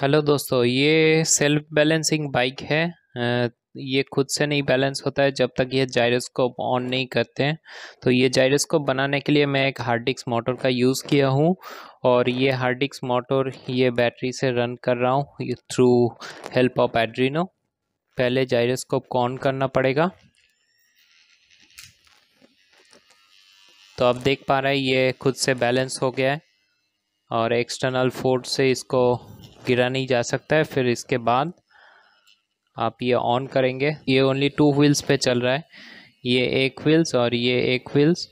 hello दोस्तों ये self balancing bike है ये खुद से नहीं बैलेंस होता है जब तक ये जायरोस्कोप ऑन नहीं करते हैं तो ये जायरोस्कोप बनाने के लिए मैं एक हार्ड डिस्क मोटर का यूज़ किया हूँ और ये हार्ड डिस्क मोटर ये बैटरी से रन कर रहा हूँ थ्रू हेल्प ऑफ एड्रीनो पहले जायरोस्कोप को ऑन करना पड़ेगा तो आप देख पा रहे हैं ये खुद से बैलेंस हो गया है और एक्सटर्नल फोर्स से इसको गिरा नहीं जा सकता है फिर इसके बाद आप ये ऑन करेंगे ये ओनली टू व्हील्स पे चल रहा है ये एक व्हील्स और ये एक व्हील्स